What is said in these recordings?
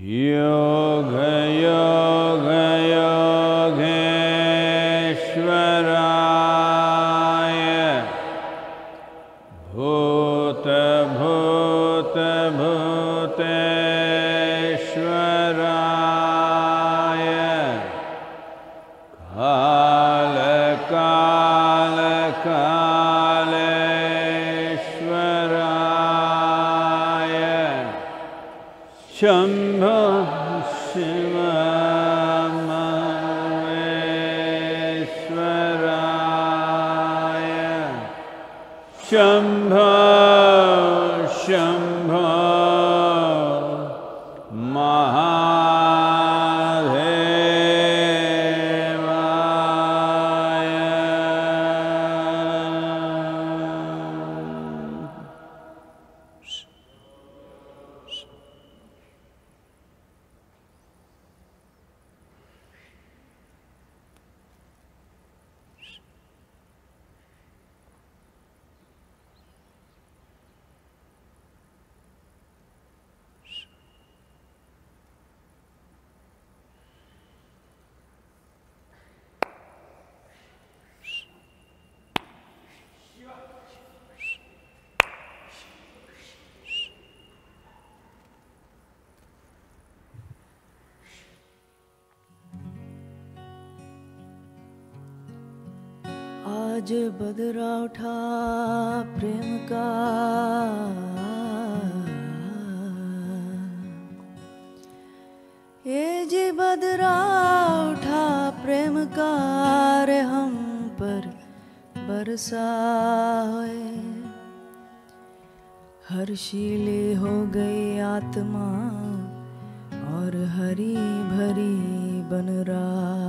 Yeah. मुझे बदरा उठा प्रेम का ये बदरा उठा प्रेम का रे हम पर बरसा है शीले हो गई आत्मा और हरी भरी बन रहा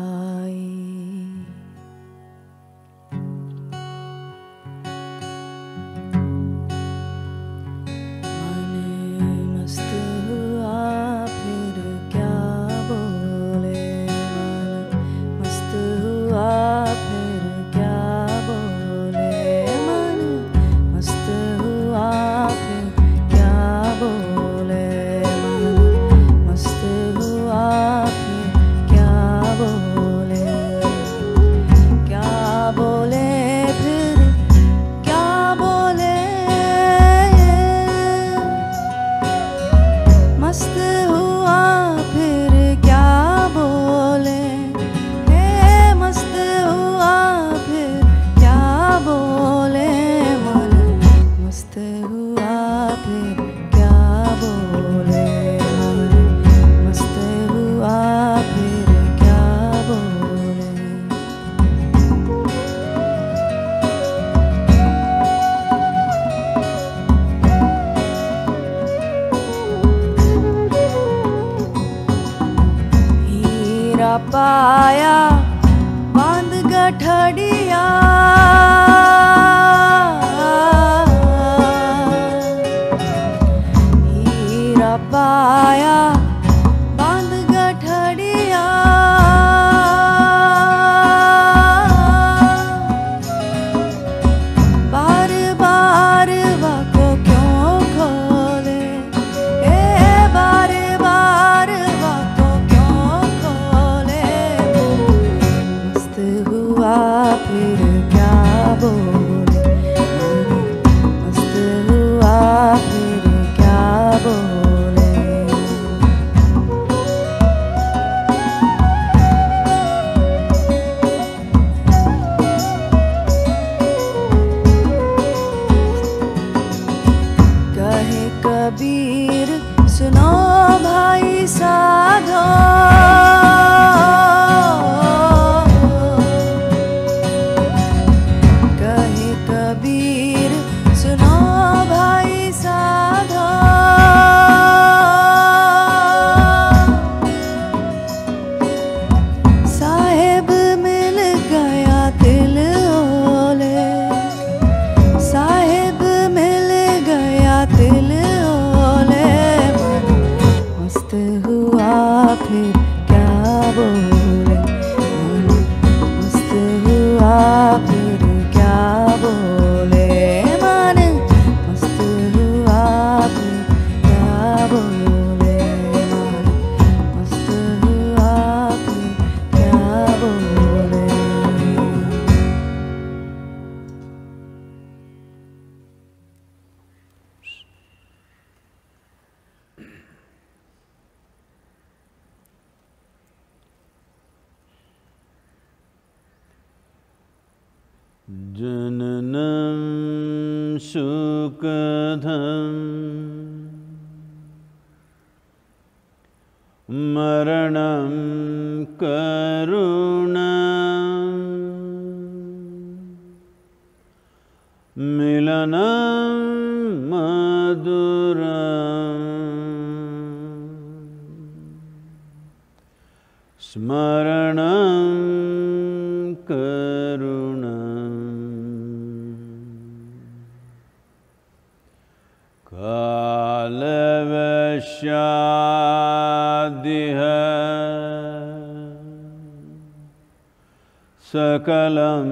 సకలం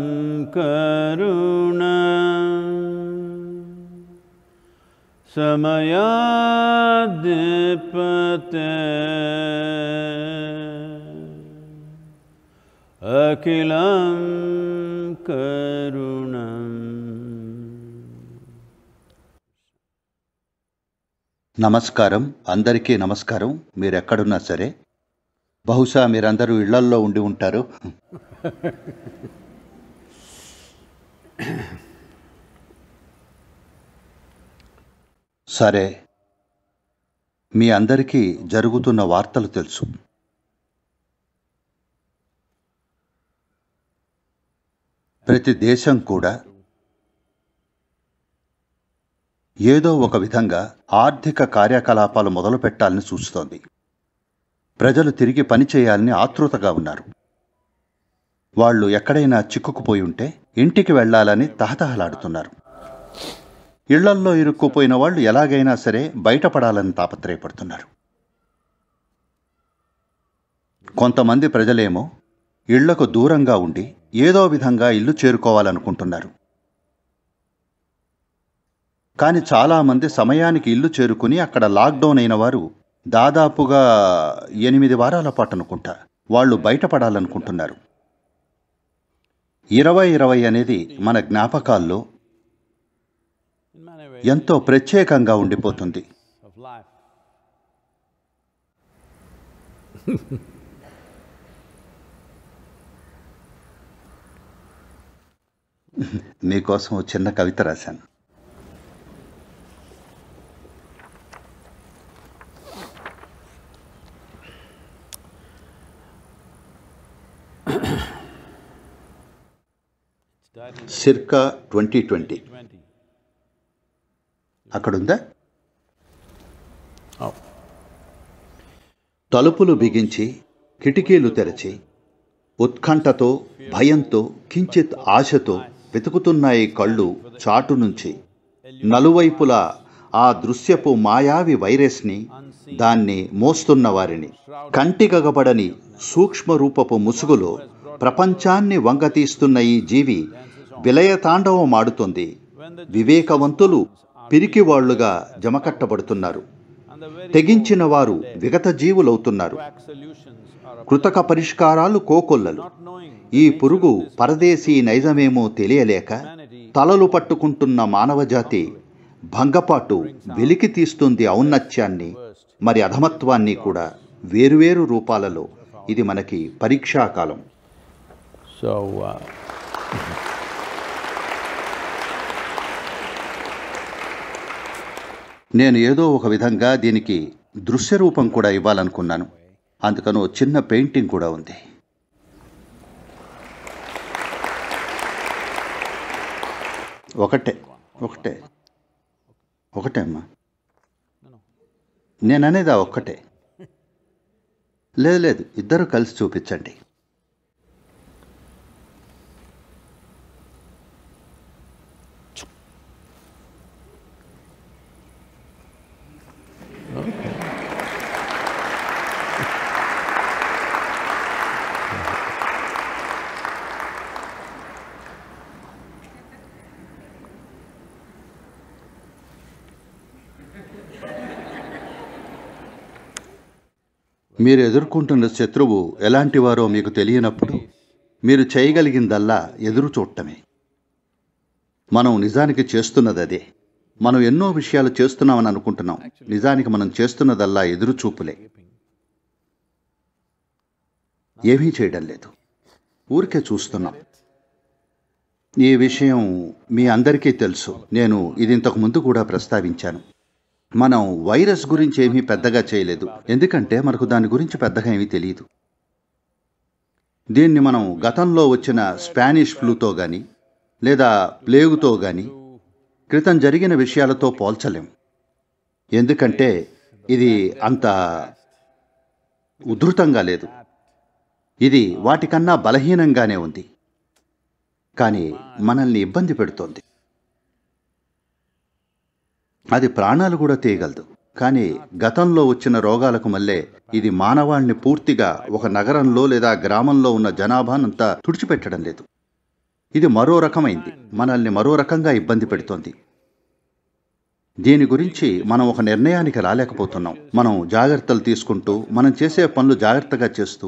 కరుణ समयाधिपते అఖిలం కరుణ నమస్కారం అందరికీ నమస్కారం మీరెక్కడున్నా సరే బహుశా మీరందరూ ఇళ్లల్లో ఉండి ఉంటారు సరే మీ అందరికీ జరుగుతున్న వార్తలు తెలుసు ప్రతి దేశం కూడా ఏదో ఒక విధంగా ఆర్థిక కార్యకలాపాలు మొదలు పెట్టాలని చూస్తోంది ప్రజలు తిరిగి పనిచేయాలని ఆతృతగా ఉన్నారు వాళ్ళు ఎక్కడైనా చిక్కుకుపోయి ఉంటే ఇంటికి వెళ్లాలని తహతహలాడుతున్నారు ఇళ్లల్లో ఇరుక్కుపోయిన వాళ్ళు ఎలాగైనా సరే బయటపడాలని తాపత్రయపడుతున్నారు కొంతమంది ప్రజలేమో ఇళ్లకు దూరంగా ఉండి ఏదో విధంగా ఇల్లు చేరుకోవాలనుకుంటున్నారు కానీ చాలామంది సమయానికి ఇల్లు చేరుకుని అక్కడ లాక్డౌన్ అయిన వారు దాదాపుగా ఎనిమిది వారాల పాటు అనుకుంటా వాళ్ళు బయటపడాలనుకుంటున్నారు ఇరవై ఇరవై అనేది మన జ్ఞాపకాల్లో ఎంతో ప్రత్యేకంగా ఉండిపోతుంది మీకోసం చిన్న కవిత రాశాను సిర్కా ట్వంటీ ట్వంటీ అక్కడుందా తలుపులు బిగించి కిటికీలు తెరచి ఉత్కంఠతో భయంతో కించిత్ ఆశతో వెతుకుతున్నాయి కళ్ళు చాటు నుంచి నలువైపులా ఆ దృశ్యపు మాయావి వైరస్ని దాన్ని మోస్తున్న వారిని సూక్ష్మ సూక్ష్మరూపపు ముసుగులో ప్రపంచాన్ని వంగతీస్తున్న ఈ జీవి విలయ తాండవం ఆడుతోంది వివేకవంతులు పిరికివాళ్లుగా జమకట్టబడుతున్నారు తెగించిన వారు విగత జీవులవుతున్నారు కృతక పరిష్కారాలు కోకొల్లలు ఈ పురుగు పరదేశీ నైజమేమో తెలియలేక తలలు పట్టుకుంటున్న మానవజాతి భంగపాటు వెలికి తీస్తుంది ఔన్నత్యాన్ని మరి అధమత్వాన్ని కూడా వేరువేరు రూపాలలో ఇది మనకి పరీక్షాకాలం సో uh, నేను ఏదో ఒక విధంగా దీనికి దృశ్యరూపం కూడా ఇవ్వాలనుకున్నాను అందుకను చిన్న పెయింటింగ్ కూడా ఉంది ఒకటే ఒకటే ఒకటే అమ్మా నేననేదా ఆ ఒక్కటే లేదు లేదు ఇద్దరు కలిసి చూపించండి మీరు ఎదుర్కొంటున్న శత్రువు ఎలాంటివారో మీకు తెలియనప్పుడు మీరు చేయగలిగిందల్లా ఎదురు చూడటమే మనం నిజానికి చేస్తున్నది అదే మనం ఎన్నో విషయాలు చేస్తున్నామని అనుకుంటున్నాం నిజానికి మనం చేస్తున్నదల్లా ఎదురు చూపులే ఏమీ చేయడం లేదు ఊరికే చూస్తున్నాం ఈ విషయం మీ అందరికీ తెలుసు నేను ఇది ఇంతకు ముందు కూడా ప్రస్తావించాను మనం వైరస్ గురించి ఏమీ పెద్దగా చేయలేదు ఎందుకంటే మనకు దాని గురించి పెద్దగా ఏమీ తెలియదు దీన్ని మనం గతంలో వచ్చిన స్పానిష్ ఫ్లూతో కానీ లేదా ప్లేగుతో కానీ క్రితం జరిగిన విషయాలతో పోల్చలేం ఎందుకంటే ఇది అంత ఉధృతంగా లేదు ఇది వాటికన్నా బలహీనంగానే ఉంది కానీ మనల్ని ఇబ్బంది పెడుతోంది అది ప్రాణాలు కూడా తీయగలదు కానీ గతంలో వచ్చిన రోగాలకు మళ్ళే ఇది మానవాణ్ణి పూర్తిగా ఒక నగరంలో లేదా గ్రామంలో ఉన్న జనాభానంతా తుడిచిపెట్టడం లేదు ఇది మరో రకమైంది మనల్ని మరో రకంగా ఇబ్బంది పెడుతోంది దీని గురించి మనం ఒక నిర్ణయానికి రాలేకపోతున్నాం మనం జాగ్రత్తలు తీసుకుంటూ మనం చేసే పనులు జాగ్రత్తగా చేస్తూ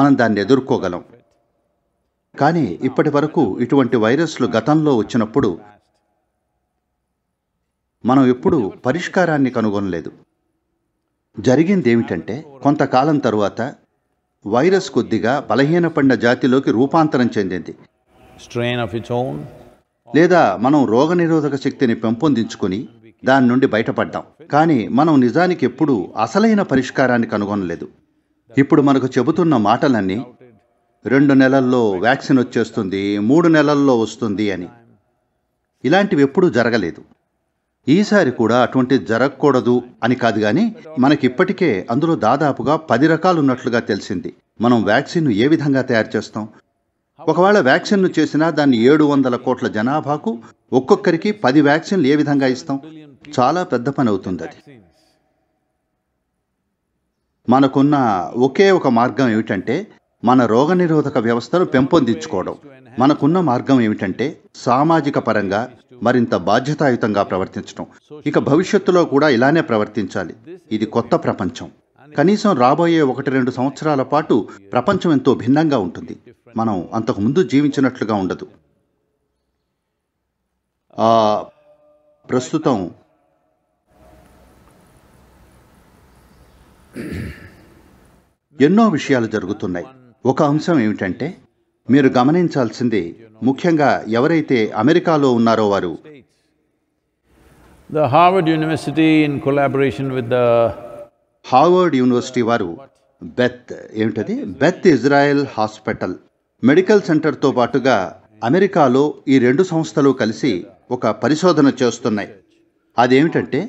మనం దాన్ని ఎదుర్కోగలం కానీ ఇప్పటి వరకు ఇటువంటి వైరస్లు గతంలో వచ్చినప్పుడు మనం ఎప్పుడూ పరిష్కారాన్ని కనుగొనలేదు జరిగిందేమిటంటే కొంతకాలం తరువాత వైరస్ కొద్దిగా బలహీనపడిన జాతిలోకి రూపాంతరం చెందింది లేదా మనం రోగనిరోధక శక్తిని పెంపొందించుకుని దాని నుండి బయటపడ్డాం కానీ మనం నిజానికి ఎప్పుడూ అసలైన పరిష్కారాన్ని కనుగొనలేదు ఇప్పుడు మనకు చెబుతున్న మాటలన్నీ రెండు నెలల్లో వ్యాక్సిన్ వచ్చేస్తుంది మూడు నెలల్లో వస్తుంది అని ఇలాంటివి ఎప్పుడూ జరగలేదు ఈసారి కూడా అటువంటి జరగకూడదు అని కాదు కానీ మనకిప్పటికే అందులో దాదాపుగా పది రకాలు ఉన్నట్లుగా తెలిసింది మనం వ్యాక్సిన్ ఏ విధంగా తయారు చేస్తాం ఒకవేళ వ్యాక్సిన్ను చేసినా దాన్ని ఏడు వందల కోట్ల జనాభాకు ఒక్కొక్కరికి పది వ్యాక్సిన్లు ఏ విధంగా ఇస్తాం చాలా పెద్ద పని అవుతుంది అది మనకున్న ఒకే ఒక మార్గం ఏమిటంటే మన రోగనిరోధక వ్యవస్థను పెంపొందించుకోవడం మనకున్న మార్గం ఏమిటంటే సామాజిక పరంగా మరింత బాధ్యతాయుతంగా ప్రవర్తించడం ఇక భవిష్యత్తులో కూడా ఇలానే ప్రవర్తించాలి ఇది కొత్త ప్రపంచం కనీసం రాబోయే ఒకటి రెండు సంవత్సరాల పాటు ప్రపంచం ఎంతో భిన్నంగా ఉంటుంది మనం అంతకుముందు జీవించినట్లుగా ఉండదు ప్రస్తుతం ఎన్నో విషయాలు జరుగుతున్నాయి ఒక అంశం ఏమిటంటే మీరు గమనించాల్సింది ముఖ్యంగా ఎవరైతే అమెరికాలో ఉన్నారో వారు the Harvard university in collaboration with the Harvard university వారు బెత్ ఏమిటది బెత్ ఇజ్రాయెల్ హాస్పిటల్ మెడికల్ సెంటర్తో పాటుగా అమెరికాలో ఈ రెండు సంస్థలు కలిసి ఒక పరిశోధన చేస్తున్నాయి అదేమిటంటే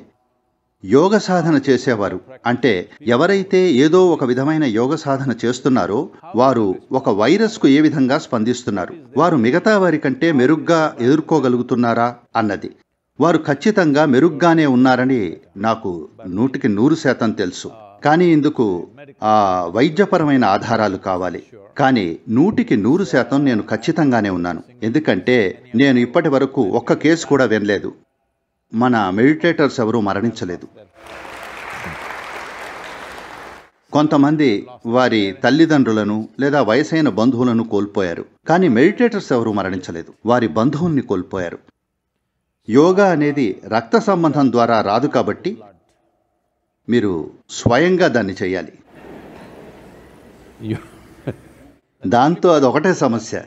యోగ సాధన చేసేవారు అంటే ఎవరైతే ఏదో ఒక విధమైన యోగ సాధన చేస్తున్నారో వారు ఒక వైరస్కు ఏ విధంగా స్పందిస్తున్నారు వారు మిగతా వారి కంటే మెరుగ్గా ఎదుర్కోగలుగుతున్నారా అన్నది వారు ఖచ్చితంగా మెరుగ్గానే ఉన్నారని నాకు నూటికి నూరు శాతం తెలుసు కానీ ఇందుకు ఆ వైద్యపరమైన ఆధారాలు కావాలి కానీ నూటికి నూరు శాతం నేను ఖచ్చితంగానే ఉన్నాను ఎందుకంటే నేను ఇప్పటి వరకు ఒక్క కేసు కూడా వినలేదు మన మెడిటేటర్స్ ఎవరూ మరణించలేదు కొంతమంది వారి తల్లిదండ్రులను లేదా వయసైన బంధువులను కోల్పోయారు కానీ మెడిటేటర్స్ ఎవరు మరణించలేదు వారి బంధువుల్ని కోల్పోయారు యోగా అనేది రక్త సంబంధం ద్వారా రాదు కాబట్టి మీరు స్వయంగా దాన్ని చేయాలి దాంతో అది ఒకటే సమస్య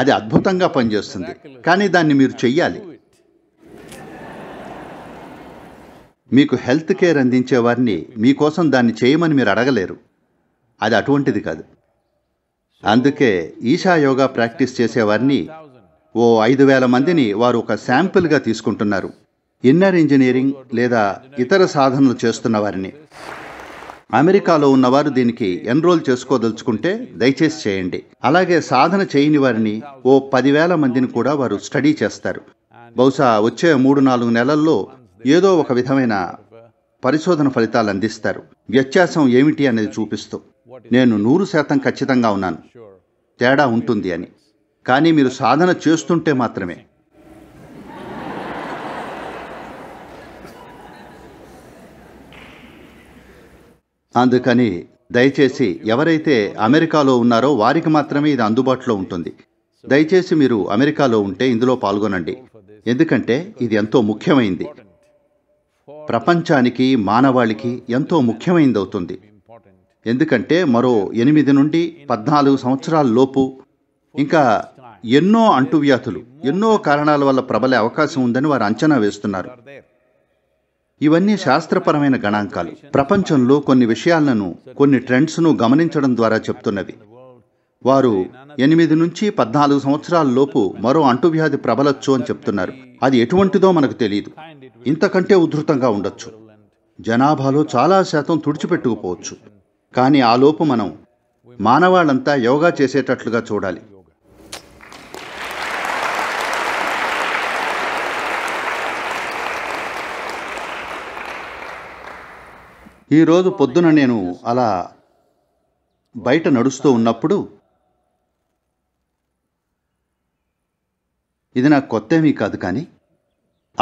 అది అద్భుతంగా పనిచేస్తుంది కానీ దాన్ని మీరు చెయ్యాలి మీకు హెల్త్ కేర్ అందించేవారిని మీకోసం దాన్ని చేయమని మీరు అడగలేరు అది అటువంటిది కాదు అందుకే ఈషా యోగా ప్రాక్టీస్ చేసేవారిని ఓ ఐదు వేల మందిని వారు ఒక శాంపిల్గా తీసుకుంటున్నారు ఇన్నర్ ఇంజనీరింగ్ లేదా ఇతర సాధనలు చేస్తున్న వారిని అమెరికాలో ఉన్నవారు దీనికి ఎన్రోల్ చేసుకోదలుచుకుంటే దయచేసి చేయండి అలాగే సాధన చేయని వారిని ఓ పదివేల మందిని కూడా వారు స్టడీ చేస్తారు బహుశా వచ్చే మూడు నాలుగు నెలల్లో ఏదో ఒక విధమైన పరిశోధన ఫలితాలు అందిస్తారు వ్యత్యాసం ఏమిటి అనేది చూపిస్తూ నేను నూరు శాతం ఖచ్చితంగా ఉన్నాను తేడా ఉంటుంది అని కానీ మీరు సాధన చేస్తుంటే మాత్రమే అందుకని దయచేసి ఎవరైతే అమెరికాలో ఉన్నారో వారికి మాత్రమే ఇది అందుబాటులో ఉంటుంది దయచేసి మీరు అమెరికాలో ఉంటే ఇందులో పాల్గొనండి ఎందుకంటే ఇది ఎంతో ముఖ్యమైంది ప్రపంచానికి మానవాళికి ఎంతో ముఖ్యమైనదవుతుంది ఎందుకంటే మరో ఎనిమిది నుండి పద్నాలుగు సంవత్సరాల లోపు ఇంకా ఎన్నో అంటువ్యాధులు ఎన్నో కారణాల వల్ల ప్రబలే అవకాశం ఉందని వారు అంచనా వేస్తున్నారు ఇవన్నీ శాస్త్రపరమైన గణాంకాలు ప్రపంచంలో కొన్ని విషయాలను కొన్ని ట్రెండ్స్ను గమనించడం ద్వారా చెప్తున్నవి వారు ఎనిమిది నుంచి పద్నాలుగు సంవత్సరాల లోపు మరో అంటువ్యాధి ప్రబలొచ్చు అని చెప్తున్నారు అది ఎటువంటిదో మనకు తెలియదు ఇంతకంటే ఉధృతంగా ఉండొచ్చు జనాభాలో చాలా శాతం తుడిచిపెట్టుకుపోవచ్చు కానీ ఆ లోపు మనం మానవాళ్ళంతా యోగా చేసేటట్లుగా చూడాలి ఈరోజు పొద్దున నేను అలా బయట నడుస్తూ ఉన్నప్పుడు ఇది నాకు కొత్తేమీ కాదు కానీ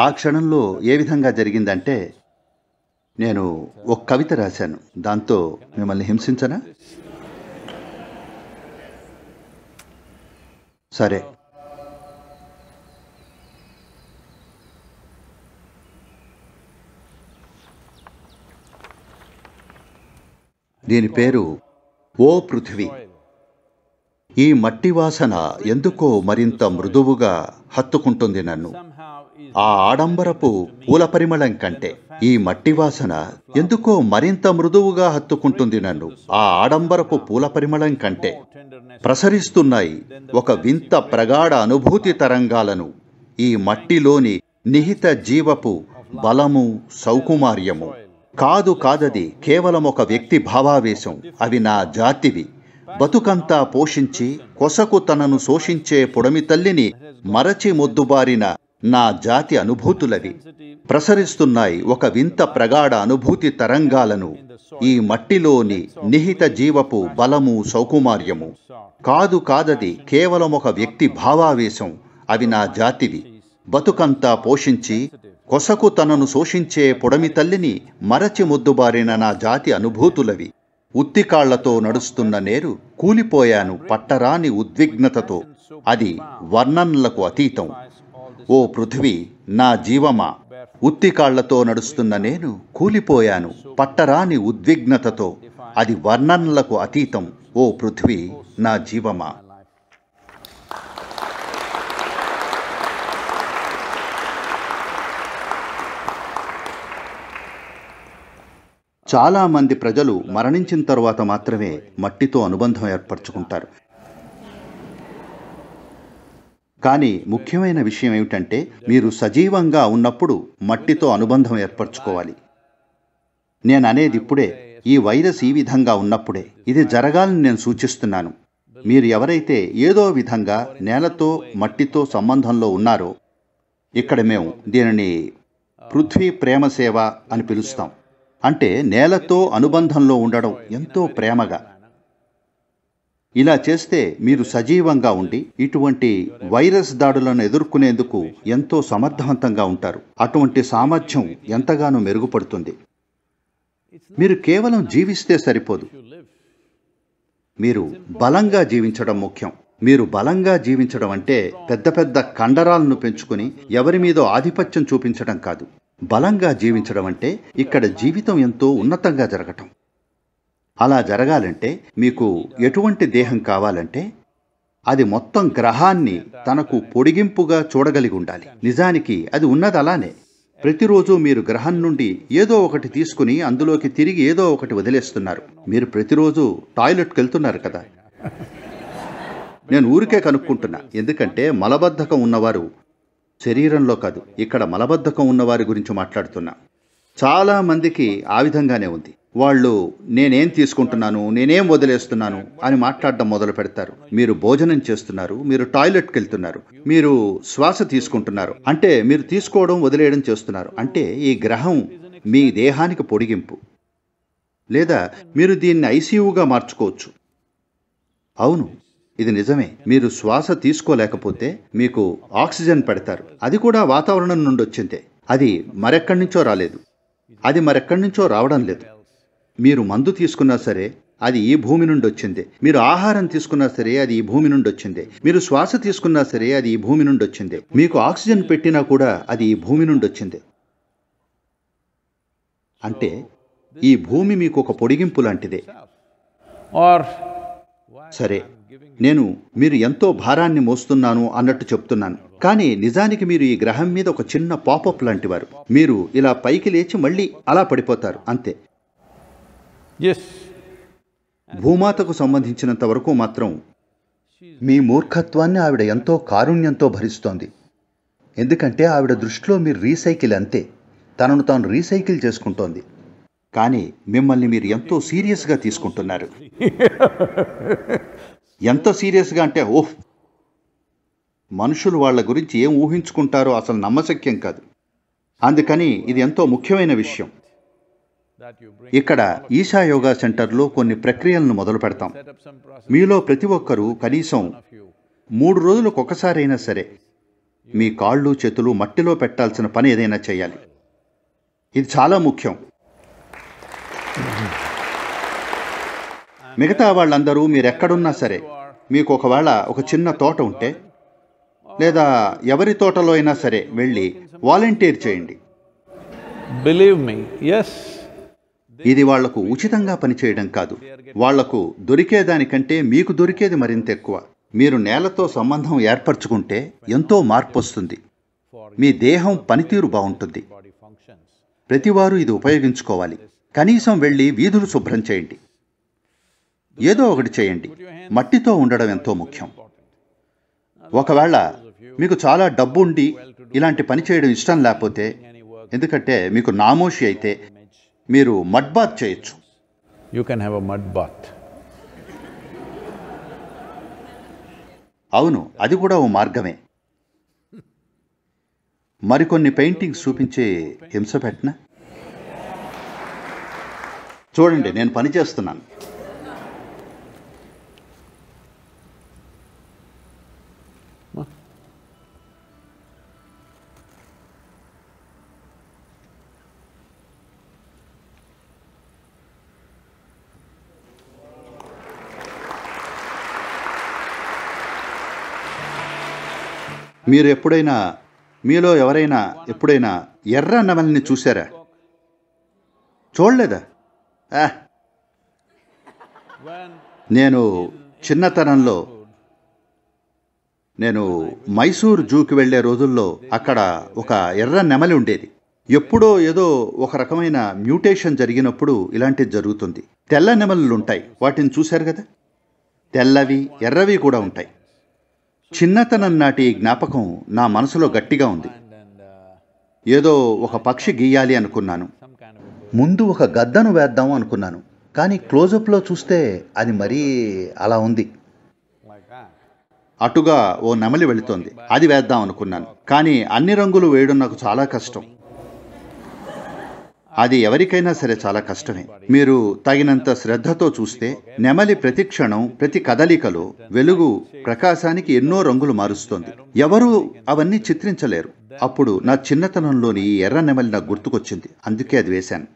ఆ క్షణంలో ఏ విధంగా జరిగిందంటే నేను ఒక కవిత రాశాను దాంతో మిమ్మల్ని హింసించనా సరే దీని పేరు ఓ పృథివీ ఈ మట్టి వాసన ఎందుకో మరింత మృదువుగా హత్తుకుంటుంది నన్ను ఆ ఆడంబరపు పూల పరిమళం కంటే ఈ మట్టి వాసన ఎందుకో మరింత మృదువుగా హత్తుకుంటుంది నన్ను ఆ ఆడంబరపు పూల పరిమళం కంటే ప్రసరిస్తున్నాయి ఒక వింత ప్రగాఢ అనుభూతి తరంగాలను ఈ మట్టిలోని నిహిత జీవపు బలము సౌకుమార్యము కాదు కాదది కేవలం ఒక వ్యక్తి భావావేశం అవి నా జాతివి బతుకంతా పోషించి కొసకు తనను శోషించే పొడమి తల్లిని మరచి మొద్దుబారిన నా జాతి అనుభూతులవి ప్రసరిస్తున్నాయి ఒక వింత ప్రగాఢ అనుభూతి తరంగాలను ఈ మట్టిలోని నిహిత జీవపు బలము సౌకుమార్యము కాదు కాదది కేవలం ఒక వ్యక్తి భావావేశం అవి నా జాతివి బతుకంతా పోషించి కొసకు తనను శోషించే పొడమి తల్లిని మరచి ముద్దుబారిన నా జాతి అనుభూతులవి ఉత్తికాళ్లతో నడుస్తున్న నేరు కూలిపోయాను పట్టరాని ఉద్విగ్నతతో అది వర్ణనలకు అతీతం ఓ పృథివీ నా జీవమా ఉత్తికాళ్లతో నడుస్తున్న నేను కూలిపోయాను పట్టరాని ఉద్విగ్నతతో అది వర్ణనలకు అతీతం ఓ పృథ్వీ నా జీవమా చాలామంది ప్రజలు మరణించిన తర్వాత మాత్రమే మట్టితో అనుబంధం ఏర్పరచుకుంటారు కానీ ముఖ్యమైన విషయం ఏమిటంటే మీరు సజీవంగా ఉన్నప్పుడు మట్టితో అనుబంధం ఏర్పరచుకోవాలి నేను అనేది ఇప్పుడే ఈ వైరస్ ఈ విధంగా ఉన్నప్పుడే ఇది జరగాలని నేను సూచిస్తున్నాను మీరు ఎవరైతే ఏదో విధంగా నేలతో మట్టితో సంబంధంలో ఉన్నారో ఇక్కడ మేము దీనిని పృథ్వీ ప్రేమ సేవ అని పిలుస్తాం అంటే నేలతో అనుబంధంలో ఉండడం ఎంతో ప్రేమగా ఇలా చేస్తే మీరు సజీవంగా ఉండి ఇటువంటి వైరస్ దాడులను ఎదుర్కొనేందుకు ఎంతో సమర్థవంతంగా ఉంటారు అటువంటి సామర్థ్యం ఎంతగానో మెరుగుపడుతుంది మీరు కేవలం జీవిస్తే సరిపోదు మీరు బలంగా జీవించడం ముఖ్యం మీరు బలంగా జీవించడం అంటే పెద్ద పెద్ద కండరాలను పెంచుకుని ఎవరి మీదో ఆధిపత్యం చూపించడం కాదు బలంగా జీవించడం అంటే ఇక్కడ జీవితం ఎంతో ఉన్నతంగా జరగటం అలా జరగాలంటే మీకు ఎటువంటి దేహం కావాలంటే అది మొత్తం గ్రహాన్ని తనకు పొడిగింపుగా చూడగలిగి ఉండాలి నిజానికి అది ఉన్నది అలానే ప్రతిరోజు మీరు గ్రహం నుండి ఏదో ఒకటి తీసుకుని అందులోకి తిరిగి ఏదో ఒకటి వదిలేస్తున్నారు మీరు ప్రతిరోజు టాయిలెట్కి వెళ్తున్నారు కదా నేను ఊరికే కనుక్కుంటున్నా ఎందుకంటే మలబద్ధకం ఉన్నవారు శరీరంలో కాదు ఇక్కడ మలబద్ధకం ఉన్నవారి గురించి మాట్లాడుతున్నా మందికి ఆ విధంగానే ఉంది వాళ్ళు నేనేం తీసుకుంటున్నాను నేనేం వదిలేస్తున్నాను అని మాట్లాడడం మొదలు పెడతారు మీరు భోజనం చేస్తున్నారు మీరు టాయిలెట్కి వెళ్తున్నారు మీరు శ్వాస తీసుకుంటున్నారు అంటే మీరు తీసుకోవడం వదిలేయడం చేస్తున్నారు అంటే ఈ గ్రహం మీ దేహానికి పొడిగింపు లేదా మీరు దీన్ని ఐసీయూగా మార్చుకోవచ్చు అవును ఇది నిజమే మీరు శ్వాస తీసుకోలేకపోతే మీకు ఆక్సిజన్ పెడతారు అది కూడా వాతావరణం నుండి వచ్చిందే అది మరెక్కడి నుంచో రాలేదు అది మరెక్కడి నుంచో రావడం లేదు మీరు మందు తీసుకున్నా సరే అది ఈ భూమి నుండి వచ్చింది మీరు ఆహారం తీసుకున్నా సరే అది ఈ భూమి నుండి వచ్చింది మీరు శ్వాస తీసుకున్నా సరే అది ఈ భూమి నుండి వచ్చింది మీకు ఆక్సిజన్ పెట్టినా కూడా అది ఈ భూమి నుండి వచ్చింది అంటే ఈ భూమి మీకు ఒక పొడిగింపు లాంటిదే సరే నేను మీరు ఎంతో భారాన్ని మోస్తున్నాను అన్నట్టు చెప్తున్నాను కానీ నిజానికి మీరు ఈ గ్రహం మీద ఒక చిన్న పాపప్ లాంటి వారు మీరు ఇలా పైకి లేచి మళ్ళీ అలా పడిపోతారు అంతే భూమాతకు సంబంధించినంత వరకు మాత్రం మీ మూర్ఖత్వాన్ని ఆవిడ ఎంతో కారుణ్యంతో భరిస్తోంది ఎందుకంటే ఆవిడ దృష్టిలో మీరు రీసైకిల్ అంతే తనను తాను రీసైకిల్ చేసుకుంటోంది కానీ మిమ్మల్ని మీరు ఎంతో సీరియస్గా తీసుకుంటున్నారు ఎంత సీరియస్గా అంటే ఓహ్ మనుషులు వాళ్ళ గురించి ఏం ఊహించుకుంటారో అసలు నమ్మశక్యం కాదు అందుకని ఇది ఎంతో ముఖ్యమైన విషయం ఇక్కడ ఈశా యోగా సెంటర్లో కొన్ని ప్రక్రియలను మొదలు పెడతాం మీలో ప్రతి ఒక్కరూ కనీసం మూడు రోజులకు ఒకసారైనా సరే మీ కాళ్ళు చేతులు మట్టిలో పెట్టాల్సిన పని ఏదైనా చేయాలి ఇది చాలా ముఖ్యం మిగతా వాళ్ళందరూ మీరెక్కడున్నా సరే మీకు ఒకవేళ ఒక చిన్న తోట ఉంటే లేదా ఎవరి తోటలో అయినా సరే వెళ్ళి వాలంటీర్ చేయండి బిలీవ్ మీ ఎస్ ఇది వాళ్లకు ఉచితంగా పనిచేయడం కాదు వాళ్లకు దొరికేదానికంటే మీకు దొరికేది మరింత ఎక్కువ మీరు నేలతో సంబంధం ఏర్పరచుకుంటే ఎంతో మార్పు వస్తుంది మీ దేహం పనితీరు బాగుంటుంది ప్రతివారు ఇది ఉపయోగించుకోవాలి కనీసం వెళ్ళి వీధులు శుభ్రం చేయండి ఏదో ఒకటి చేయండి మట్టితో ఉండడం ఎంతో ముఖ్యం ఒకవేళ మీకు చాలా డబ్బు ఉండి ఇలాంటి పని చేయడం ఇష్టం లేకపోతే ఎందుకంటే మీకు నామోషి అయితే మీరు మడ్ బాత్ చేయొచ్చు you can have a mud bath అవును అది కూడా ఓ మార్గమే మరికొన్ని పెయింటింగ్స్ చూపించే హింస పెట్టిన చూడండి నేను పని చేస్తున్నాను మీరు ఎప్పుడైనా మీలో ఎవరైనా ఎప్పుడైనా ఎర్ర నవల్ని చూశారా చూడలేదా నేను చిన్నతనంలో నేను మైసూర్ జూకి వెళ్లే రోజుల్లో అక్కడ ఒక ఎర్ర నెమలి ఉండేది ఎప్పుడో ఏదో ఒక రకమైన మ్యూటేషన్ జరిగినప్పుడు ఇలాంటిది జరుగుతుంది తెల్ల ఉంటాయి వాటిని చూశారు కదా తెల్లవి ఎర్రవి కూడా ఉంటాయి చిన్నతనం నాటి జ్ఞాపకం నా మనసులో గట్టిగా ఉంది ఏదో ఒక పక్షి గీయాలి అనుకున్నాను ముందు ఒక గద్దను వేద్దాం అనుకున్నాను కానీ క్లోజప్లో చూస్తే అది మరీ అలా ఉంది అటుగా ఓ నెమలి వెళుతోంది అది వేద్దాం అనుకున్నాను కానీ అన్ని రంగులు వేయడం నాకు చాలా కష్టం అది ఎవరికైనా సరే చాలా కష్టమే మీరు తగినంత శ్రద్ధతో చూస్తే నెమలి ప్రతి క్షణం ప్రతి కదలికలో వెలుగు ప్రకాశానికి ఎన్నో రంగులు మారుస్తోంది ఎవరూ అవన్నీ చిత్రించలేరు అప్పుడు నా చిన్నతనంలోని ఈ ఎర్ర నెమలి నాకు గుర్తుకొచ్చింది అందుకే అది వేశాను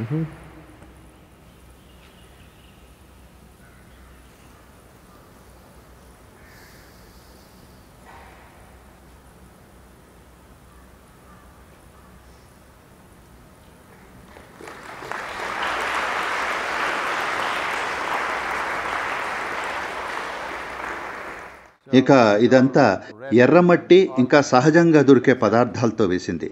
Mm-hmm. ఇక ఇదంతా ఎర్రమట్టి ఇంకా సహజంగా దొరికే పదార్థాలతో వేసింది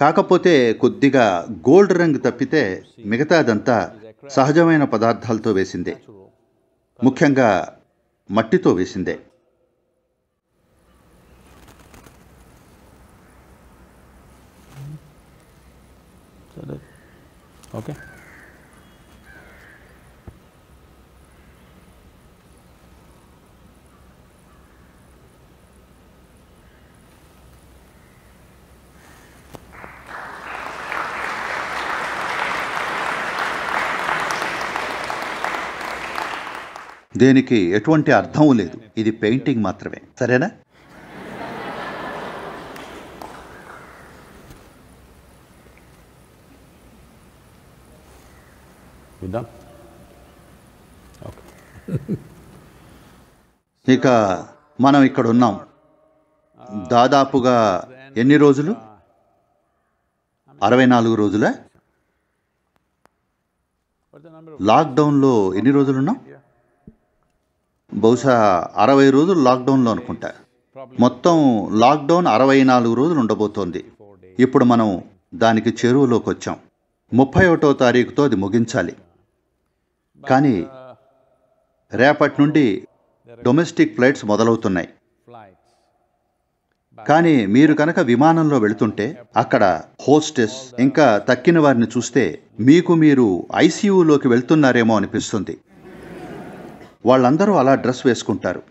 కాకపోతే కొద్దిగా గోల్డ్ రంగు తప్పితే మిగతాదంతా సహజమైన పదార్థాలతో వేసింది ముఖ్యంగా మట్టితో వేసిందే ఓకే దేనికి ఎటువంటి అర్థం లేదు ఇది పెయింటింగ్ మాత్రమే సరేనా ఇక మనం ఇక్కడ ఉన్నాం దాదాపుగా ఎన్ని రోజులు అరవై నాలుగు రోజులే లాక్డౌన్లో ఎన్ని రోజులున్నాం బహుశా అరవై రోజులు లాక్డౌన్లో అనుకుంటా మొత్తం లాక్డౌన్ అరవై నాలుగు రోజులు ఉండబోతోంది ఇప్పుడు మనం దానికి చేరువలోకి వచ్చాం ముప్పై ఒకటో తారీఖుతో అది ముగించాలి కానీ రేపటి నుండి డొమెస్టిక్ ఫ్లైట్స్ మొదలవుతున్నాయి కానీ మీరు కనుక విమానంలో వెళుతుంటే అక్కడ హోస్టెస్ ఇంకా తక్కిన వారిని చూస్తే మీకు మీరు ఐసీయూలోకి వెళ్తున్నారేమో అనిపిస్తుంది వాళ్ళందరూ అలా డ్రెస్ వేసుకుంటారు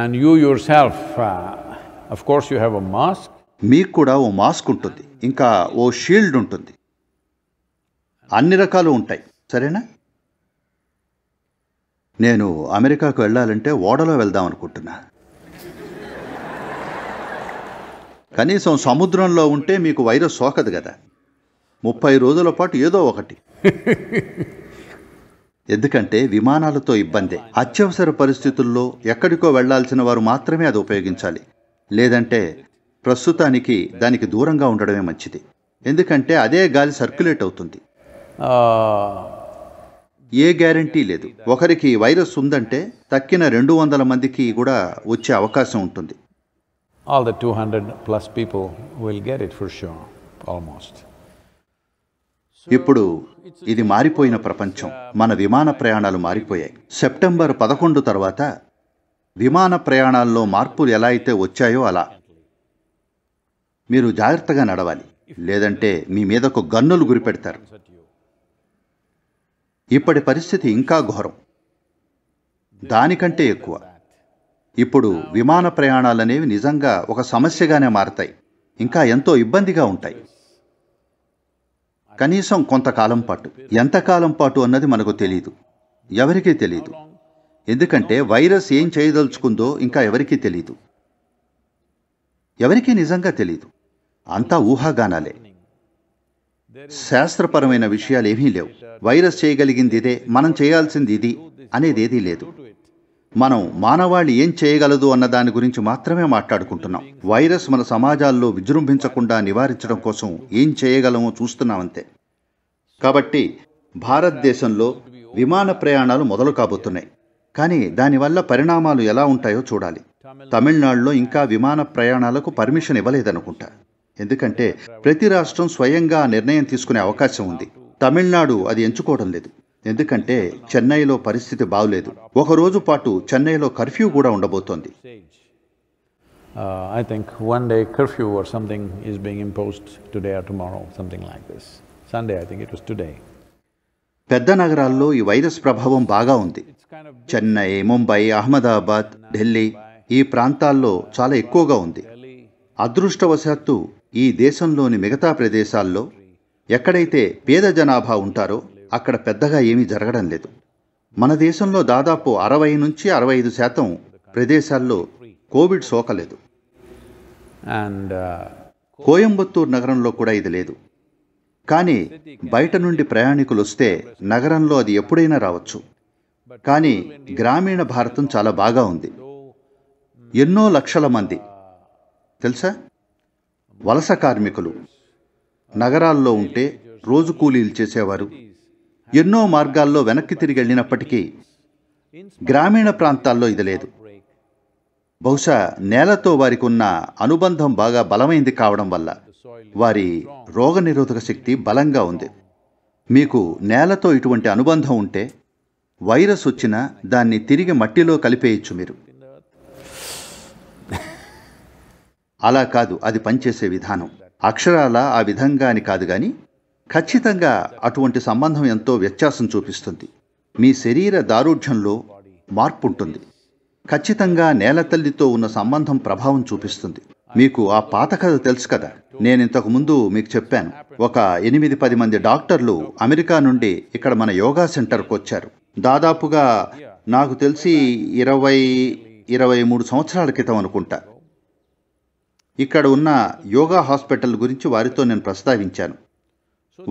and you yourself of course you have a mask మీకు కూడా ఓ మాస్క్ ఉంటుంది ఇంకా ఓ షీల్డ్ ఉంటుంది అన్ని రకాలు ఉంటాయి సరేనా నేను అమెరికాకు వెళ్ళాలంటే ఓడలో వెళ్దాం అనుకుంటున్నా కనీసం సముద్రంలో ఉంటే మీకు వైరస్ సోకదు కదా ముప్పై రోజుల పాటు ఏదో ఒకటి ఎందుకంటే విమానాలతో ఇబ్బందే అత్యవసర పరిస్థితుల్లో ఎక్కడికో వెళ్లాల్సిన వారు మాత్రమే అది ఉపయోగించాలి లేదంటే ప్రస్తుతానికి దానికి దూరంగా ఉండడమే మంచిది ఎందుకంటే అదే గాలి సర్క్యులేట్ అవుతుంది ఏ గ్యారంటీ లేదు ఒకరికి వైరస్ ఉందంటే తక్కిన రెండు వందల మందికి కూడా వచ్చే అవకాశం ఉంటుంది all the two hundred plus people will get it for sure almost ఇప్పుడు ఇది మారిపోయిన ప్రపంచం మన విమాన ప్రయాణాలు మారిపోయాయి సెప్టెంబర్ పదకొండు తర్వాత విమాన ప్రయాణాల్లో మార్పులు ఎలా అయితే వచ్చాయో అలా మీరు జాగ్రత్తగా నడవాలి లేదంటే మీ మీదకు గన్నులు గురిపెడతారు ఇప్పటి పరిస్థితి ఇంకా ఘోరం దానికంటే ఎక్కువ ఇప్పుడు విమాన ప్రయాణాలనేవి నిజంగా ఒక సమస్యగానే మారతాయి ఇంకా ఎంతో ఇబ్బందిగా ఉంటాయి కనీసం కొంతకాలం పాటు ఎంతకాలం పాటు అన్నది మనకు తెలియదు ఎవరికీ తెలియదు ఎందుకంటే వైరస్ ఏం చేయదలుచుకుందో ఇంకా ఎవరికీ తెలియదు ఎవరికీ నిజంగా తెలియదు అంతా ఊహాగానాలే శాస్త్రపరమైన విషయాలు ఏమీ లేవు వైరస్ చేయగలిగింది ఇదే మనం చేయాల్సింది ఇది అనేది ఏదీ లేదు మనం మానవాళి ఏం చేయగలదు అన్న దాని గురించి మాత్రమే మాట్లాడుకుంటున్నాం వైరస్ మన సమాజాల్లో విజృంభించకుండా నివారించడం కోసం ఏం చేయగలమో చూస్తున్నామంతే కాబట్టి భారతదేశంలో విమాన ప్రయాణాలు మొదలు కాబోతున్నాయి కానీ దానివల్ల పరిణామాలు ఎలా ఉంటాయో చూడాలి తమిళనాడులో ఇంకా విమాన ప్రయాణాలకు పర్మిషన్ ఇవ్వలేదనుకుంటా ఎందుకంటే ప్రతి రాష్ట్రం స్వయంగా నిర్ణయం తీసుకునే అవకాశం ఉంది తమిళనాడు అది ఎంచుకోవడం లేదు ఎందుకంటే చెన్నైలో పరిస్థితి బాగులేదు ఒక రోజు పాటు చెన్నైలో కర్ఫ్యూ కూడా ఉండబోతోంది I think one day curfew or something is being imposed today or tomorrow something like this Sunday I think it was today పెద్ద నగరాల్లో ఈ వైరస్ ప్రభావం బాగా ఉంది చెన్నై ముంబై అహ్మదాబాద్ ఢిల్లీ ఈ ప్రాంతాల్లో చాలా ఎక్కువగా ఉంది అదృష్టవశాత్తు ఈ దేశంలోని మిగతా ప్రదేశాల్లో ఎక్కడైతే పేద జనాభా ఉంటారో అక్కడ పెద్దగా ఏమీ జరగడం లేదు మన దేశంలో దాదాపు అరవై నుంచి అరవై ఐదు శాతం ప్రదేశాల్లో కోవిడ్ సోకలేదు అండ్ కోయంబత్తూర్ నగరంలో కూడా ఇది లేదు కానీ బయట నుండి ప్రయాణికులు వస్తే నగరంలో అది ఎప్పుడైనా రావచ్చు కానీ గ్రామీణ భారతం చాలా బాగా ఉంది ఎన్నో లక్షల మంది తెలుసా వలస కార్మికులు నగరాల్లో ఉంటే రోజు కూలీలు చేసేవారు ఎన్నో మార్గాల్లో వెనక్కి తిరిగి వెళ్ళినప్పటికీ గ్రామీణ ప్రాంతాల్లో ఇది లేదు బహుశా నేలతో వారికి ఉన్న అనుబంధం బాగా బలమైంది కావడం వల్ల వారి రోగనిరోధక శక్తి బలంగా ఉంది మీకు నేలతో ఇటువంటి అనుబంధం ఉంటే వైరస్ వచ్చినా దాన్ని తిరిగి మట్టిలో కలిపేయచ్చు మీరు అలా కాదు అది పనిచేసే విధానం అక్షరాల ఆ విధంగా అని కాదు కానీ ఖచ్చితంగా అటువంటి సంబంధం ఎంతో వ్యత్యాసం చూపిస్తుంది మీ శరీర దారుఢ్యంలో మార్పు ఉంటుంది ఖచ్చితంగా నేలతల్లితో ఉన్న సంబంధం ప్రభావం చూపిస్తుంది మీకు ఆ పాత కథ తెలుసు కదా నేను ఇంతకు ముందు మీకు చెప్పాను ఒక ఎనిమిది పది మంది డాక్టర్లు అమెరికా నుండి ఇక్కడ మన యోగా సెంటర్కు వచ్చారు దాదాపుగా నాకు తెలిసి ఇరవై ఇరవై మూడు సంవత్సరాల క్రితం అనుకుంటా ఇక్కడ ఉన్న యోగా హాస్పిటల్ గురించి వారితో నేను ప్రస్తావించాను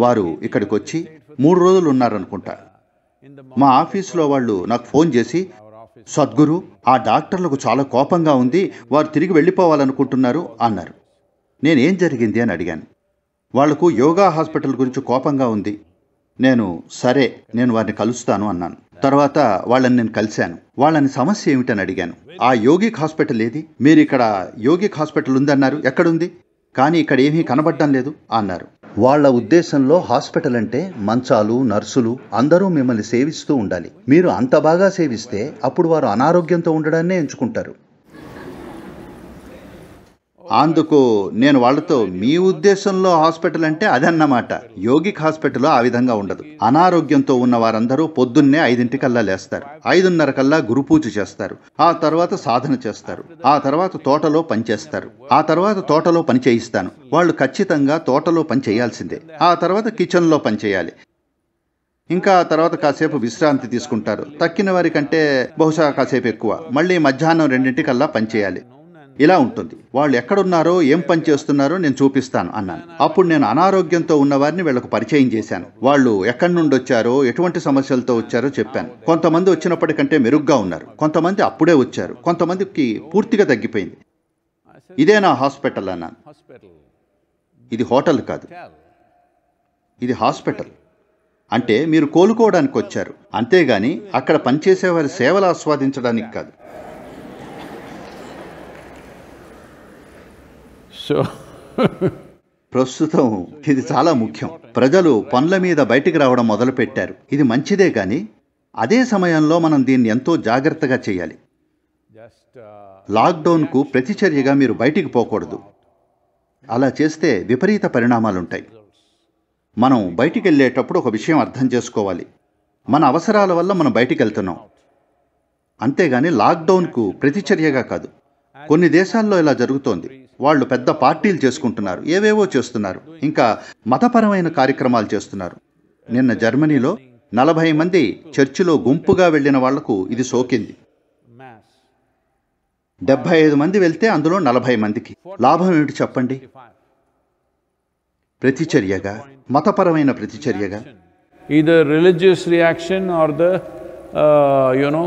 వారు ఇక్కడికి వచ్చి మూడు రోజులు ఉన్నారనుకుంటా మా ఆఫీసులో వాళ్ళు నాకు ఫోన్ చేసి సద్గురు ఆ డాక్టర్లకు చాలా కోపంగా ఉంది వారు తిరిగి వెళ్ళిపోవాలనుకుంటున్నారు అన్నారు నేనేం జరిగింది అని అడిగాను వాళ్లకు యోగా హాస్పిటల్ గురించి కోపంగా ఉంది నేను సరే నేను వారిని కలుస్తాను అన్నాను తర్వాత వాళ్ళని నేను కలిశాను వాళ్ళని సమస్య ఏమిటని అడిగాను ఆ యోగిక్ హాస్పిటల్ ఏది మీరు ఇక్కడ యోగిక్ హాస్పిటల్ ఉందన్నారు ఎక్కడుంది కానీ ఇక్కడ ఏమీ కనబడడం లేదు అన్నారు వాళ్ళ ఉద్దేశంలో హాస్పిటల్ అంటే మంచాలు నర్సులు అందరూ మిమ్మల్ని సేవిస్తూ ఉండాలి మీరు అంత బాగా సేవిస్తే అప్పుడు వారు అనారోగ్యంతో ఉండడాన్నే ఎంచుకుంటారు అందుకు నేను వాళ్ళతో మీ ఉద్దేశంలో హాస్పిటల్ అంటే అదన్నమాట యోగిక్ హాస్పిటల్ ఆ విధంగా ఉండదు అనారోగ్యంతో ఉన్న వారందరూ పొద్దున్నే ఐదింటికల్లా లేస్తారు ఐదున్నర కల్లా గురు పూజ చేస్తారు ఆ తర్వాత సాధన చేస్తారు ఆ తర్వాత తోటలో పనిచేస్తారు ఆ తర్వాత తోటలో పని చేయిస్తాను వాళ్ళు ఖచ్చితంగా తోటలో పని చేయాల్సిందే ఆ తర్వాత కిచెన్లో పని చేయాలి ఇంకా ఆ తర్వాత కాసేపు విశ్రాంతి తీసుకుంటారు తక్కిన వారి కంటే బహుశా కాసేపు ఎక్కువ మళ్ళీ మధ్యాహ్నం రెండింటికల్లా పనిచేయాలి ఇలా ఉంటుంది వాళ్ళు ఎక్కడున్నారో ఏం పని చేస్తున్నారో నేను చూపిస్తాను అన్నాను అప్పుడు నేను అనారోగ్యంతో ఉన్న వారిని వీళ్ళకు పరిచయం చేశాను వాళ్ళు ఎక్కడి నుండి వచ్చారో ఎటువంటి సమస్యలతో వచ్చారో చెప్పాను కొంతమంది వచ్చినప్పటికంటే మెరుగ్గా ఉన్నారు కొంతమంది అప్పుడే వచ్చారు కొంతమందికి పూర్తిగా తగ్గిపోయింది ఇదే నా హాస్పిటల్ అన్నాను ఇది హోటల్ కాదు ఇది హాస్పిటల్ అంటే మీరు కోలుకోవడానికి వచ్చారు అంతేగాని అక్కడ పనిచేసేవారి సేవలు ఆస్వాదించడానికి కాదు సో ప్రస్తుతం ఇది చాలా ముఖ్యం ప్రజలు పనుల మీద బయటికి రావడం మొదలుపెట్టారు ఇది మంచిదే కానీ అదే సమయంలో మనం దీన్ని ఎంతో జాగ్రత్తగా చేయాలి లాక్డౌన్కు ప్రతిచర్యగా మీరు బయటికి పోకూడదు అలా చేస్తే విపరీత పరిణామాలుంటాయి మనం బయటికి వెళ్ళేటప్పుడు ఒక విషయం అర్థం చేసుకోవాలి మన అవసరాల వల్ల మనం బయటికి వెళ్తున్నాం అంతేగాని లాక్డౌన్కు ప్రతిచర్యగా కాదు కొన్ని దేశాల్లో ఇలా జరుగుతోంది వాళ్ళు పెద్ద పార్టీలు చేసుకుంటున్నారు ఏవేవో చేస్తున్నారు ఇంకా మతపరమైన కార్యక్రమాలు చేస్తున్నారు నిన్న జర్మనీలో నలభై మంది చర్చిలో గుంపుగా వెళ్ళిన వాళ్లకు ఇది సోకింది డెబ్బై ఐదు మంది వెళ్తే అందులో నలభై మందికి లాభం ఏమిటి చెప్పండి ప్రతిచర్యగా మతపరమైన ప్రతిచర్యగా ఇది religious reaction or the you know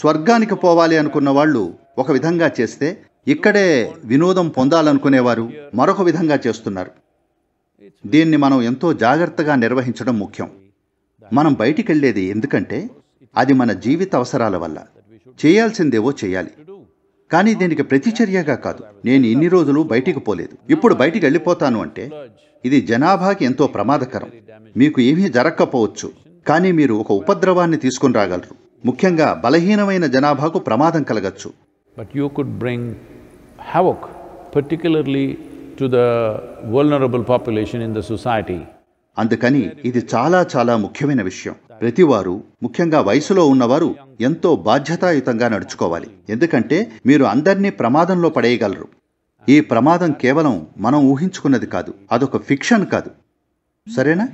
స్వర్గానికి పోవాలి అనుకున్న వాళ్ళు ఒక విధంగా చేస్తే ఇక్కడే వినోదం పొందాలనుకునేవారు మరొక విధంగా చేస్తున్నారు దీన్ని మనం ఎంతో జాగ్రత్తగా నిర్వహించడం ముఖ్యం మనం బయటికెళ్ళేది ఎందుకంటే అది మన జీవిత అవసరాల వల్ల చేయాల్సిందేవో చేయాలి కానీ దీనికి ప్రతిచర్యగా కాదు నేను ఇన్ని రోజులు బయటికి పోలేదు ఇప్పుడు బయటికి వెళ్ళిపోతాను అంటే ఇది జనాభాకి ఎంతో ప్రమాదకరం మీకు ఏమీ జరగకపోవచ్చు కానీ మీరు ఒక ఉపద్రవాన్ని తీసుకుని రాగలరు ముఖ్యంగా బలహీనమైన జనాభాకు ప్రమాదం కలగచ్చు but you could bring havoc, particularly to the vulnerable population in the society. అందుకని ఇది చాలా చాలా ముఖ్యమైన విషయం ప్రతివారు ముఖ్యంగా వయసులో ఉన్నవారు ఎంతో బాధ్యతాయుతంగా నడుచుకోవాలి ఎందుకంటే మీరు అందరినీ ప్రమాదంలో పడేయగలరు ఈ ప్రమాదం కేవలం మనం ఊహించుకున్నది కాదు అదొక ఫిక్షన్ కాదు సరేనా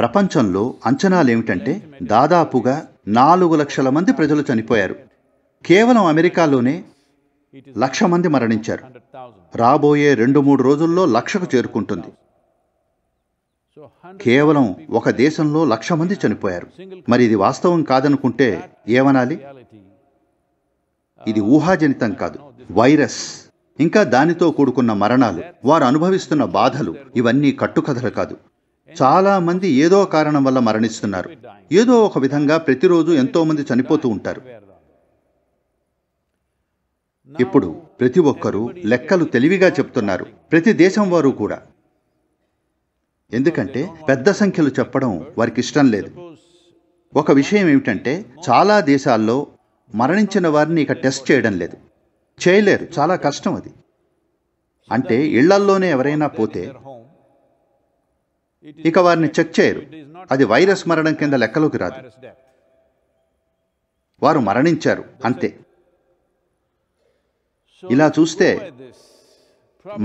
ప్రపంచంలో అంచనాలేమిటంటే దాదాపుగా నాలుగు లక్షల మంది ప్రజలు చనిపోయారు కేవలం అమెరికాలోనే లక్ష మంది మరణించారు రాబోయే రెండు మూడు రోజుల్లో లక్షకు చేరుకుంటుంది కేవలం ఒక దేశంలో లక్ష మంది చనిపోయారు మరి ఇది వాస్తవం కాదనుకుంటే ఏమనాలి ఇది ఊహాజనితం కాదు వైరస్ ఇంకా దానితో కూడుకున్న మరణాలు వారు అనుభవిస్తున్న బాధలు ఇవన్నీ కట్టుకథలు కాదు చాలా మంది ఏదో కారణం వల్ల మరణిస్తున్నారు ఏదో ఒక విధంగా ప్రతిరోజు ఎంతో మంది చనిపోతూ ఉంటారు ఇప్పుడు ప్రతి ఒక్కరూ లెక్కలు తెలివిగా చెప్తున్నారు ప్రతి దేశం వారు కూడా ఎందుకంటే పెద్ద సంఖ్యలు చెప్పడం వారికి ఇష్టం లేదు ఒక విషయం ఏమిటంటే చాలా దేశాల్లో మరణించిన వారిని ఇక టెస్ట్ చేయడం లేదు చేయలేరు చాలా కష్టం అది అంటే ఇళ్లల్లోనే ఎవరైనా పోతే ఇక వారిని చెక్ చేయరు అది వైరస్ మరణం కింద లెక్కలోకి రాదు వారు మరణించారు అంతే ఇలా చూస్తే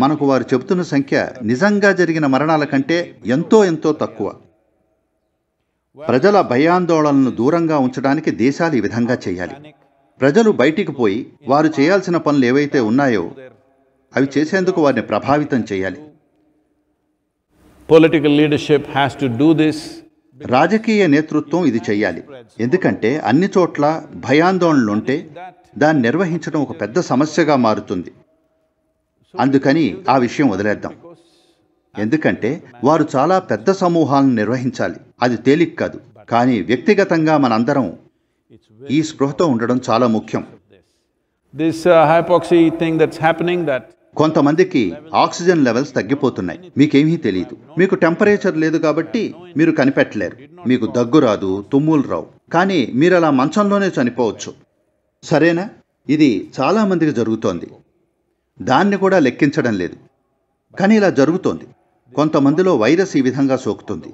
మనకు వారు చెబుతున్న సంఖ్య నిజంగా జరిగిన మరణాల కంటే ఎంతో ఎంతో తక్కువ ప్రజల భయాందోళనలను దూరంగా ఉంచడానికి దేశాలు ఈ విధంగా చేయాలి ప్రజలు బయటికి పోయి వారు చేయాల్సిన పనులు ఏవైతే ఉన్నాయో అవి చేసేందుకు వారిని ప్రభావితం చేయాలి political leadership has to do this రాజకీయ నేతృత్వం ఇది చేయాలి ఎందుకంటే అన్ని చోట్ల భయాందోళనలుంటే దాన్ని నిర్వహించడం ఒక పెద్ద సమస్యగా మారుతుంది అందుకని ఆ విషయం వదిలేద్దాం ఎందుకంటే వారు చాలా పెద్ద సమూహాలను నిర్వహించాలి అది తేలిక కాదు కానీ వ్యక్తిగతంగా మనందరం ఈ స్పృహతో ఉండడం చాలా ముఖ్యం uh, కొంతమందికి ఆక్సిజన్ లెవెల్స్ తగ్గిపోతున్నాయి మీకేమీ తెలియదు మీకు టెంపరేచర్ లేదు కాబట్టి మీరు కనిపెట్టలేరు మీకు దగ్గు రాదు తుమ్ములు రావు కానీ మీరు అలా మంచంలోనే చనిపోవచ్చు సరేనా ఇది చాలామందికి జరుగుతోంది దాన్ని కూడా లెక్కించడం లేదు కానీ ఇలా జరుగుతోంది కొంతమందిలో వైరస్ ఈ విధంగా సోకుతుంది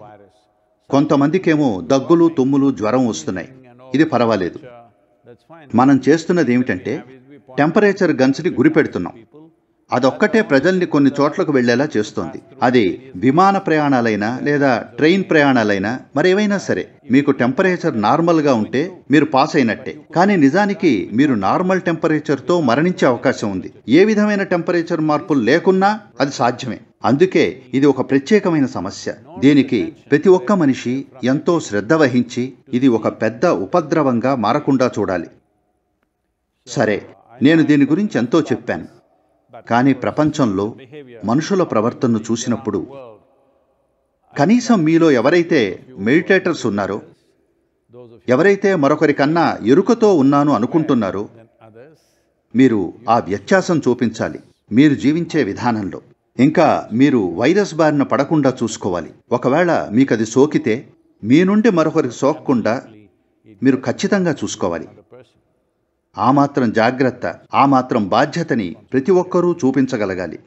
కొంతమందికేమో దగ్గులు తుమ్ములు జ్వరం వస్తున్నాయి ఇది పర్వాలేదు మనం చేస్తున్నది ఏమిటంటే టెంపరేచర్ గన్స్ని గురిపెడుతున్నాం అదొక్కటే ప్రజల్ని కొన్ని చోట్లకు వెళ్లేలా చేస్తోంది అది విమాన ప్రయాణాలైనా లేదా ట్రైన్ ప్రయాణాలైనా మరేవైనా సరే మీకు టెంపరేచర్ నార్మల్గా ఉంటే మీరు పాస్ అయినట్టే కానీ నిజానికి మీరు నార్మల్ టెంపరేచర్తో మరణించే అవకాశం ఉంది ఏ విధమైన టెంపరేచర్ మార్పులు లేకున్నా అది సాధ్యమే అందుకే ఇది ఒక ప్రత్యేకమైన సమస్య దీనికి ప్రతి ఒక్క మనిషి ఎంతో శ్రద్ధ వహించి ఇది ఒక పెద్ద ఉపద్రవంగా మారకుండా చూడాలి సరే నేను దీని గురించి ఎంతో చెప్పాను కానీ ప్రపంచంలో మనుషుల ప్రవర్తనను చూసినప్పుడు కనీసం మీలో ఎవరైతే మెడిటేటర్స్ ఉన్నారో ఎవరైతే మరొకరి కన్నా ఎరుకతో ఉన్నాను అనుకుంటున్నారో మీరు ఆ వ్యత్యాసం చూపించాలి మీరు జీవించే విధానంలో ఇంకా మీరు వైరస్ బారిన పడకుండా చూసుకోవాలి ఒకవేళ మీకు అది సోకితే మీ నుండి మరొకరికి సోకకుండా మీరు ఖచ్చితంగా చూసుకోవాలి ఆ మాత్రం జాగ్రత్త ఆ మాత్రం బాధ్యతని ప్రతి ఒక్కరూ చూపించగలగాలి